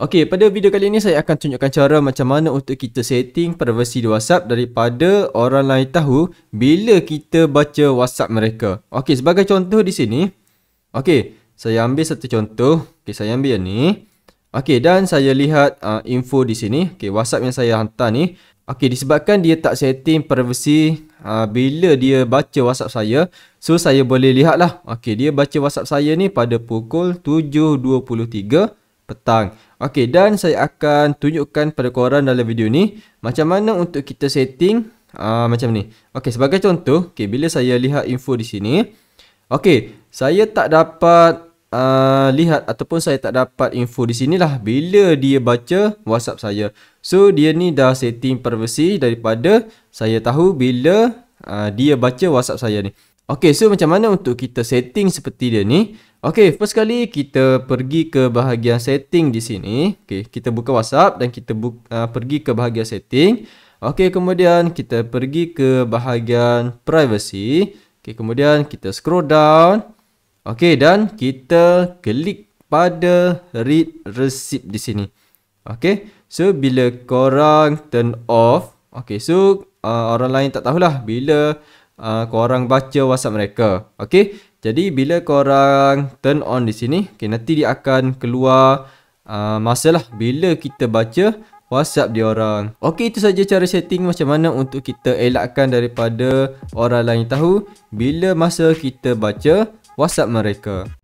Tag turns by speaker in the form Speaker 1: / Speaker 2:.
Speaker 1: Okey, pada video kali ini saya akan tunjukkan cara macam mana untuk kita setting privacy di WhatsApp daripada orang lain tahu bila kita baca WhatsApp mereka. Okey, sebagai contoh di sini. Okey, saya ambil satu contoh. Okey, saya ambil yang ni. Okey, dan saya lihat uh, info di sini. Okey, WhatsApp yang saya hantar ni. Okey, disebabkan dia tak setting privacy uh, bila dia baca WhatsApp saya. So, saya boleh lihatlah. Okey, dia baca WhatsApp saya ni pada pukul 7.23 petang. Okey dan saya akan tunjukkan pada korang dalam video ni macam mana untuk kita setting uh, macam ni. Okey sebagai contoh, okey bila saya lihat info di sini, okey saya tak dapat uh, lihat ataupun saya tak dapat info di sini lah bila dia baca WhatsApp saya. So dia ni dah setting privacy daripada saya tahu bila uh, dia baca WhatsApp saya ni. Okey so macam mana untuk kita setting seperti dia ni? Okey, first kali kita pergi ke bahagian setting di sini. Okey, kita buka WhatsApp dan kita buka, uh, pergi ke bahagian setting. Okey, kemudian kita pergi ke bahagian privacy. Okey, kemudian kita scroll down. Okey, dan kita klik pada read receipt di sini. Okey, so bila korang turn off. Okey, so uh, orang lain tak tahulah bila uh, korang baca WhatsApp mereka. Okey, jadi bila korang turn on di sini okay, Nanti dia akan keluar uh, masalah bila kita baca WhatsApp dia orang. Okey itu saja cara setting macam mana untuk kita elakkan daripada orang lain tahu bila masa kita baca WhatsApp mereka.